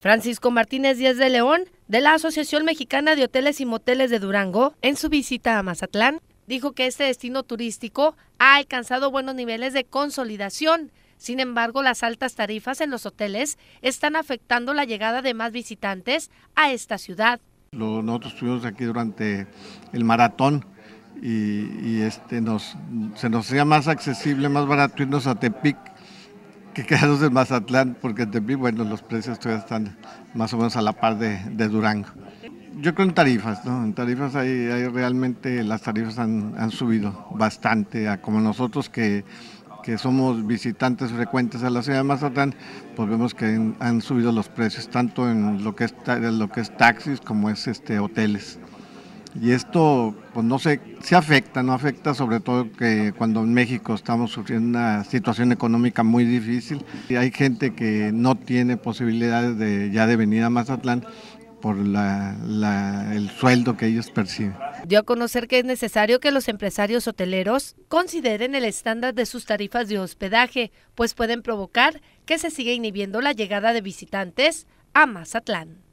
Francisco Martínez Díaz de León, de la Asociación Mexicana de Hoteles y Moteles de Durango, en su visita a Mazatlán, dijo que este destino turístico ha alcanzado buenos niveles de consolidación. Sin embargo, las altas tarifas en los hoteles están afectando la llegada de más visitantes a esta ciudad. nosotros estuvimos aquí durante el maratón y, este nos, se nos hacía más accesible, más barato irnos a Tepic que quedamos en Mazatlán, porque bueno, los precios todavía están más o menos a la par de, de Durango. Yo creo en tarifas, ¿no? En tarifas ahí realmente las tarifas han, subido bastante, como nosotros que, somos visitantes frecuentes a la ciudad de Mazatlán, pues vemos que han, subido los precios tanto en lo que es lo que es taxis como es este hoteles. Y esto, pues no sé, se afecta, no afecta sobre todo que cuando en México estamos sufriendo una situación económica muy difícil y hay gente que no tiene posibilidades de ya de venir a Mazatlán por el sueldo que ellos perciben. Dio a conocer que es necesario que los empresarios hoteleros consideren el estándar de sus tarifas de hospedaje, pues pueden provocar que se siga inhibiendo la llegada de visitantes a Mazatlán.